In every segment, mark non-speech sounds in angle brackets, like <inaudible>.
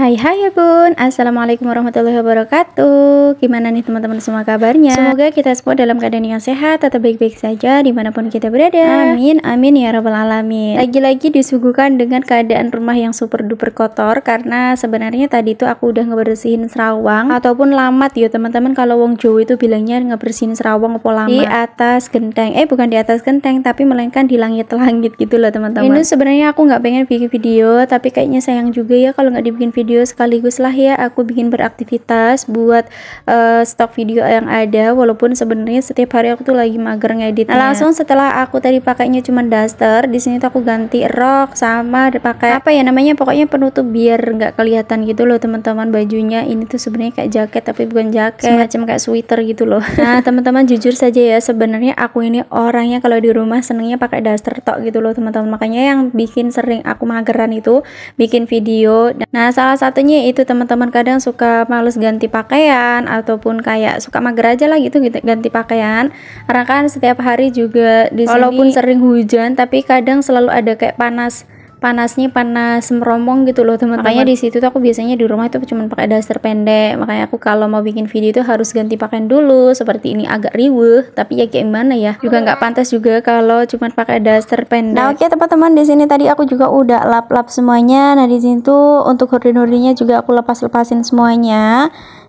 Hai hai ya bun, Assalamualaikum warahmatullahi wabarakatuh Gimana nih teman-teman semua kabarnya? Semoga kita semua dalam keadaan yang sehat, tetap baik-baik saja dimanapun kita berada Amin, amin ya rabbal alamin Lagi-lagi disuguhkan dengan keadaan rumah yang super duper kotor Karena sebenarnya tadi tuh aku udah ngebersihin serawang Ataupun lamat ya teman-teman kalau wong Jawa itu bilangnya ngebersihin serawang apa lama Di atas genteng, eh bukan di atas genteng tapi melainkan di langit-langit gitu loh teman-teman Ini sebenarnya aku nggak pengen bikin video tapi kayaknya sayang juga ya kalau nggak dibikin video video sekaligus lah ya aku bikin beraktivitas buat uh, stok video yang ada walaupun sebenarnya setiap hari aku tuh lagi mager ngedit. Nah, langsung setelah aku tadi pakainya cuma daster, di sini tuh aku ganti rok sama pakai apa ya namanya pokoknya penutup biar nggak kelihatan gitu loh teman-teman bajunya. Ini tuh sebenarnya kayak jaket tapi bukan jaket, semacam kayak sweater gitu loh. <laughs> Nah, teman-teman jujur saja ya sebenarnya aku ini orangnya kalau di rumah senengnya pakai daster tok gitu loh teman-teman. Makanya yang bikin sering aku mageran itu bikin video. Nah, salah salah satunya itu teman-teman kadang suka males ganti pakaian ataupun kayak suka mager aja lah gitu, gitu ganti pakaian karena kan setiap hari juga di walaupun sini, sering hujan tapi kadang selalu ada kayak panas panasnya panas merombong gitu loh teman-teman makanya di situ tuh aku biasanya di rumah itu cuma pakai daster pendek makanya aku kalau mau bikin video itu harus ganti pakaian dulu seperti ini agak riweh tapi ya kayak gimana ya juga nggak pantas juga kalau cuma pakai daster pendek nah oke okay, teman-teman di sini tadi aku juga udah lap-lap semuanya nah di sini untuk hordin-hordinnya juga aku lepas-lepasin semuanya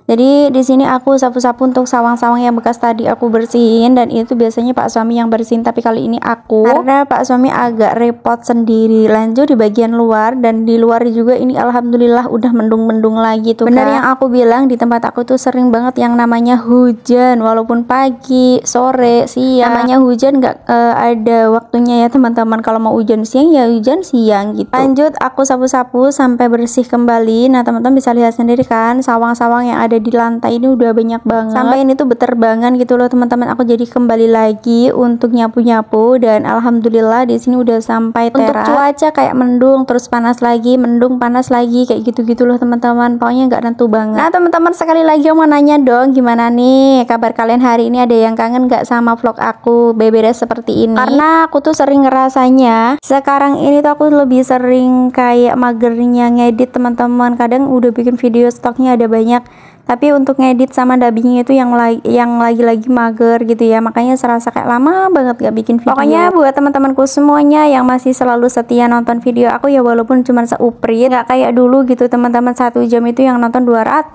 jadi di sini aku sapu-sapu untuk sawang-sawang yang bekas tadi aku bersihin dan itu biasanya Pak suami yang bersihin tapi kali ini aku karena Pak suami agak repot sendiri. Lanjut di bagian luar dan di luar juga ini alhamdulillah udah mendung-mendung lagi tuh. Benar yang aku bilang di tempat aku tuh sering banget yang namanya hujan walaupun pagi, sore, siang. Namanya hujan nggak uh, ada waktunya ya teman-teman. Kalau mau hujan siang ya hujan siang gitu. Lanjut aku sapu-sapu sampai bersih kembali. Nah, teman-teman bisa lihat sendiri kan sawang-sawang yang ada ada di lantai ini udah banyak banget sampai ini tuh beterbangan gitu loh teman-teman aku jadi kembali lagi untuk nyapu-nyapu dan alhamdulillah di sini udah sampai teras untuk cuaca kayak mendung terus panas lagi mendung panas lagi kayak gitu-gitu loh teman-teman pokoknya nggak nentu banget nah teman-teman sekali lagi mau nanya dong gimana nih kabar kalian hari ini ada yang kangen nggak sama vlog aku beberes seperti ini karena aku tuh sering ngerasanya sekarang ini tuh aku lebih sering kayak magernya ngedit teman-teman kadang udah bikin video stoknya ada banyak tapi untuk ngedit sama dubbingnya itu yang lagi yang lagi-lagi mager gitu ya makanya serasa kayak lama banget gak bikin video pokoknya buat teman-temanku semuanya yang masih selalu setia nonton video aku ya walaupun cuma seuprit gak kayak dulu gitu teman-teman satu jam itu yang nonton 200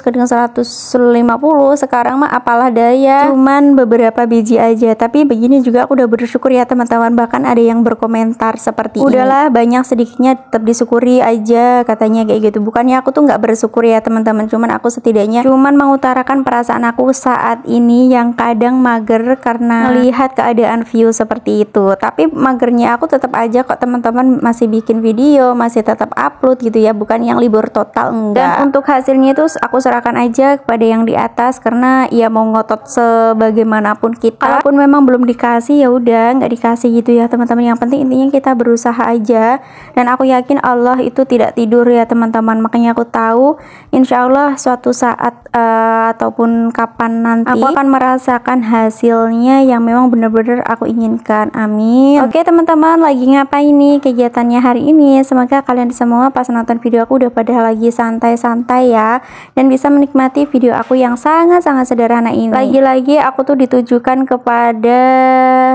kadang 150 sekarang mah apalah daya cuman beberapa biji aja tapi begini juga aku udah bersyukur ya teman-teman bahkan ada yang berkomentar seperti udahlah ini. banyak sedikitnya tetap disyukuri aja katanya kayak gitu bukannya aku tuh nggak bersyukur ya teman-teman cuman aku setia setidaknya cuman mengutarakan perasaan aku saat ini yang kadang mager karena melihat keadaan view seperti itu tapi magernya aku tetap aja kok teman-teman masih bikin video masih tetap upload gitu ya bukan yang libur total enggak dan untuk hasilnya itu aku serahkan aja kepada yang di atas karena ya mau ngotot sebagaimanapun kita kalaupun memang belum dikasih ya udah nggak dikasih gitu ya teman-teman yang penting intinya kita berusaha aja dan aku yakin Allah itu tidak tidur ya teman-teman makanya aku tahu insya Allah suatu saat uh, ataupun kapan nanti aku akan merasakan hasilnya yang memang benar-benar aku inginkan amin oke okay, teman-teman lagi ngapain nih kegiatannya hari ini semoga kalian semua pas nonton video aku udah pada lagi santai-santai ya dan bisa menikmati video aku yang sangat-sangat sederhana ini lagi-lagi aku tuh ditujukan kepada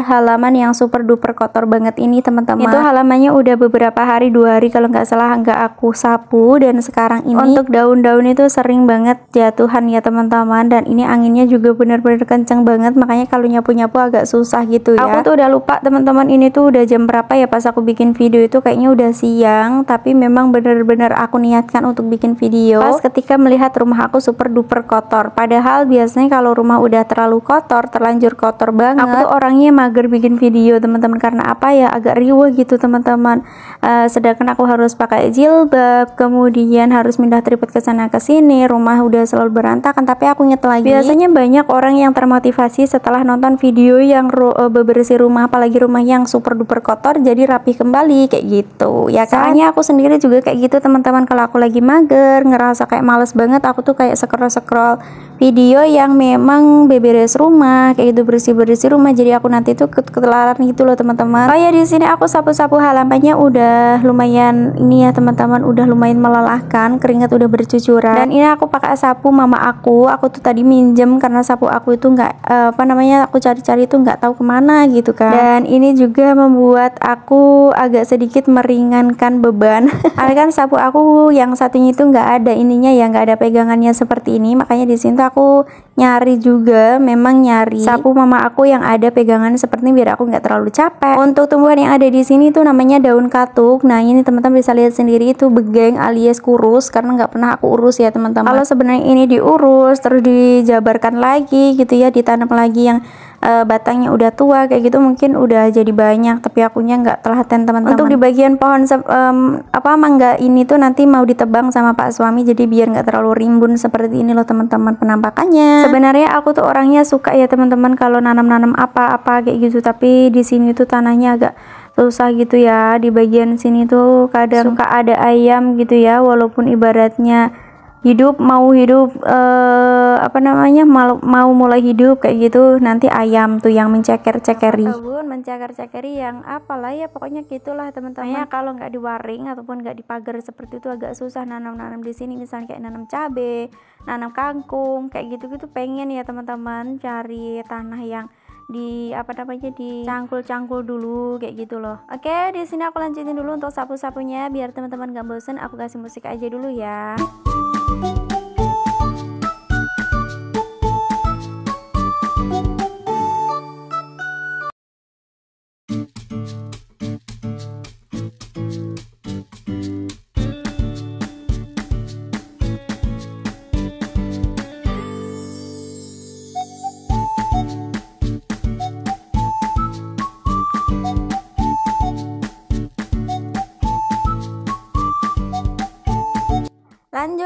halaman yang super duper kotor banget ini teman-teman itu halamannya udah beberapa hari dua hari kalau nggak salah nggak aku sapu dan sekarang ini untuk daun-daun itu sering banget banget jatuhan ya, ya teman-teman dan ini anginnya juga bener-bener kenceng banget makanya kalau nyapu-nyapu agak susah gitu ya aku tuh udah lupa teman-teman ini tuh udah jam berapa ya pas aku bikin video itu kayaknya udah siang tapi memang bener-bener aku niatkan untuk bikin video pas ketika melihat rumah aku super duper kotor padahal biasanya kalau rumah udah terlalu kotor terlanjur kotor banget aku tuh orangnya mager bikin video teman-teman karena apa ya agak riweh gitu teman-teman uh, sedangkan aku harus pakai jilbab kemudian harus pindah tripod ke sana ke sini rumah udah selalu berantakan tapi aku inget lagi biasanya banyak orang yang termotivasi setelah nonton video yang ru uh, bebersih rumah apalagi rumah yang super duper kotor jadi rapi kembali kayak gitu ya kan soalnya aku sendiri juga kayak gitu teman-teman kalau aku lagi mager ngerasa kayak males banget aku tuh kayak scroll-scroll video yang memang beberes rumah kayak gitu bersih-bersih rumah jadi aku nanti tuh ketelaran gitu loh teman-teman oh ya di sini aku sapu-sapu halamannya udah lumayan ini ya teman-teman udah lumayan melelahkan keringat udah bercucuran dan ini aku pakai kak sapu mama aku aku tuh tadi minjem karena sapu aku itu nggak uh, apa namanya aku cari-cari itu nggak tahu kemana gitu kan dan ini juga membuat aku agak sedikit meringankan beban <laughs> karena kan sapu aku yang satunya itu nggak ada ininya ya nggak ada pegangannya seperti ini makanya di sini aku nyari juga memang nyari sapu mama aku yang ada pegangan seperti biar aku nggak terlalu capek untuk tumbuhan yang ada di sini itu namanya daun katuk nah ini teman-teman bisa lihat sendiri itu begeng alias kurus karena nggak pernah aku urus ya teman-teman kalau sebenarnya ini diurus terus dijabarkan lagi gitu ya ditanam lagi yang uh, batangnya udah tua kayak gitu mungkin udah jadi banyak tapi akunya nggak telaten teman-teman untuk di bagian pohon um, apa mangga ini tuh nanti mau ditebang sama pak suami jadi biar nggak terlalu rimbun seperti ini loh teman-teman penampakannya sebenarnya aku tuh orangnya suka ya teman-teman kalau nanam-nanam apa-apa kayak gitu tapi di sini tuh tanahnya agak susah gitu ya di bagian sini tuh kadang suka ada ayam gitu ya walaupun ibaratnya hidup mau hidup eh, apa namanya mau, mau mulai hidup kayak gitu nanti ayam tuh yang menceker-cekeri ataupun menceker-cekeri yang apalah ya pokoknya gitulah teman-teman ya kalau nggak diwaring ataupun nggak dipagar seperti itu agak susah nanam-nanam di sini misalnya kayak nanam cabe nanam kangkung kayak gitu-gitu pengen ya teman-teman cari tanah yang di apa namanya di cangkul-cangkul dulu kayak gitu loh. Oke, di sini aku lanjutin dulu untuk sapu-sapunya biar teman-teman gak bosen aku kasih musik aja dulu ya.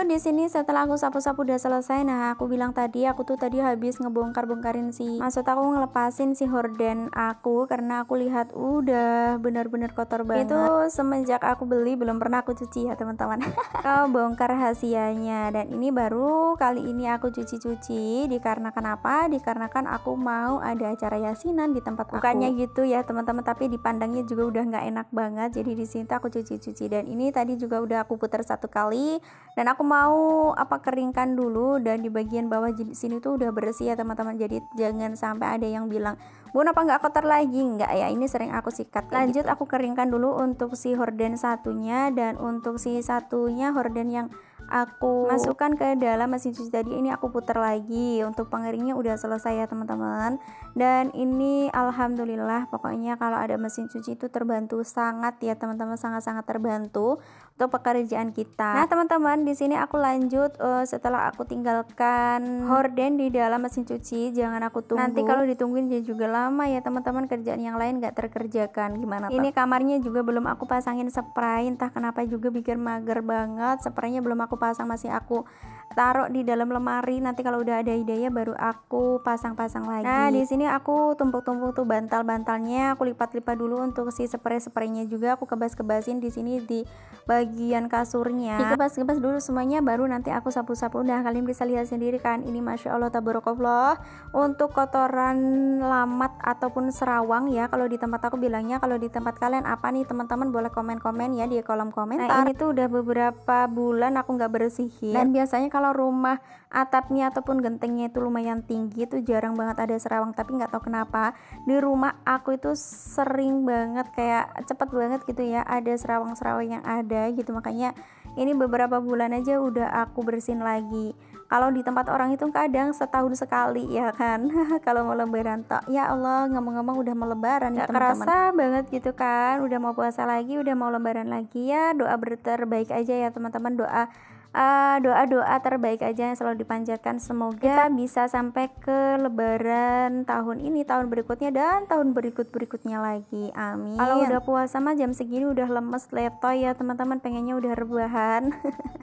di sini setelah aku sapu-sapu udah selesai, nah aku bilang tadi aku tuh tadi habis ngebongkar-bongkarin si maksud aku ngelepasin si horden aku karena aku lihat udah bener-bener kotor banget. Itu semenjak aku beli belum pernah aku cuci ya teman-teman. Kau <laughs> bongkar rahasianya dan ini baru kali ini aku cuci-cuci dikarenakan apa? Dikarenakan aku mau ada acara yasinan di tempat aku. Bukannya gitu ya teman-teman, tapi dipandangnya juga udah nggak enak banget. Jadi di sini aku cuci-cuci dan ini tadi juga udah aku putar satu kali dan aku mau mau apa keringkan dulu dan di bagian bawah sini tuh udah bersih ya teman-teman jadi jangan sampai ada yang bilang bun apa nggak kotor lagi nggak ya ini sering aku sikat lanjut gitu. aku keringkan dulu untuk si horden satunya dan untuk si satunya horden yang aku oh. masukkan ke dalam mesin cuci tadi ini aku putar lagi untuk pengeringnya udah selesai ya teman-teman dan ini alhamdulillah pokoknya kalau ada mesin cuci itu terbantu sangat ya teman-teman sangat-sangat terbantu untuk pekerjaan kita. Nah, teman-teman, di sini aku lanjut uh, setelah aku tinggalkan horden di dalam mesin cuci, jangan aku tunggu. Nanti kalau ditungguin dia juga lama ya, teman-teman, kerjaan yang lain nggak terkerjakan gimana? Ini tak? kamarnya juga belum aku pasangin spray, entah kenapa juga bikin mager banget, spraynya belum aku pasang masih aku taruh di dalam lemari nanti kalau udah ada ide ya baru aku pasang-pasang lagi nah di sini aku tumpuk-tumpuk tuh bantal-bantalnya aku lipat-lipat dulu untuk si spray-spraynya juga aku kebas-kebasin di sini di bagian kasurnya dikebas-kebas dulu semuanya baru nanti aku sapu-sapu nah kalian bisa lihat sendiri kan ini masya allah tabarakallah untuk kotoran lamat ataupun serawang ya kalau di tempat aku bilangnya kalau di tempat kalian apa nih teman-teman boleh komen-komen ya di kolom komentar nah ini tuh udah beberapa bulan aku nggak bersihin dan biasanya kalau rumah atapnya ataupun gentengnya itu lumayan tinggi itu jarang banget ada serawang tapi nggak tahu kenapa di rumah aku itu sering banget kayak cepet banget gitu ya ada serawang-serawang yang ada gitu makanya ini beberapa bulan aja udah aku bersihin lagi kalau di tempat orang itu kadang setahun sekali ya kan <laughs> kalau mau lebaran tok ya Allah ngomong-ngomong udah mau lebaran ya teman-teman kerasa banget gitu kan udah mau puasa lagi udah mau lebaran lagi ya doa berterbaik aja ya teman-teman doa doa eh, doa-doa terbaik aja yang selalu dipanjatkan semoga kita bisa sampai ke lebaran tahun ini tahun berikutnya dan tahun berikut-berikutnya lagi amin kalau udah puasa mah jam segini udah lemes letoy ya teman-teman pengennya udah rebahan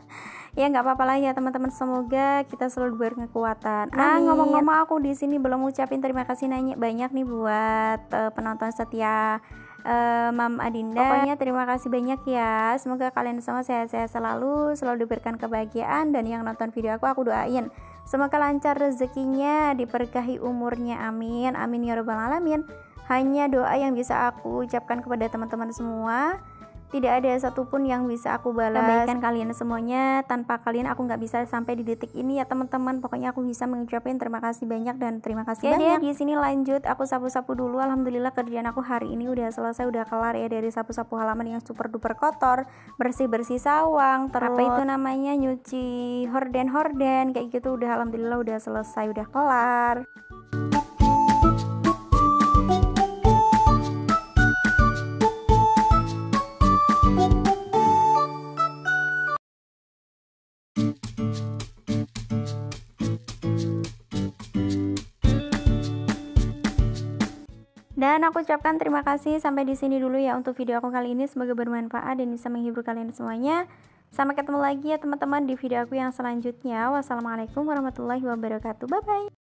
<laughs> ya nggak apa-apa lah ya teman-teman semoga kita selalu berkekuatan nah ngomong-ngomong aku di sini belum ngucapin terima kasih nanya banyak nih buat uh, penonton setia uh, Mam Adinda. Pokoknya terima kasih banyak ya. Semoga kalian semua sehat-sehat selalu, selalu diberikan kebahagiaan dan yang nonton video aku aku doain. Semoga lancar rezekinya, diperkahi umurnya. Amin. Amin ya robbal alamin. Hanya doa yang bisa aku ucapkan kepada teman-teman semua. Tidak ada satupun yang bisa aku balas. Kebaikan kalian semuanya, tanpa kalian aku nggak bisa sampai di detik ini ya teman-teman. Pokoknya aku bisa mengucapkan terima kasih banyak dan terima kasih ya, banyak. Iya. di sini lanjut, aku sapu-sapu dulu. Alhamdulillah kerjaan aku hari ini udah selesai, udah kelar ya dari sapu-sapu halaman yang super duper kotor, bersih-bersih sawang, terus apa itu namanya nyuci horden-horden kayak gitu. Udah alhamdulillah udah selesai, udah kelar. Dan aku ucapkan terima kasih sampai di sini dulu ya untuk video aku kali ini. Semoga bermanfaat dan bisa menghibur kalian semuanya. Sampai ketemu lagi ya teman-teman di video aku yang selanjutnya. Wassalamualaikum warahmatullahi wabarakatuh. Bye-bye.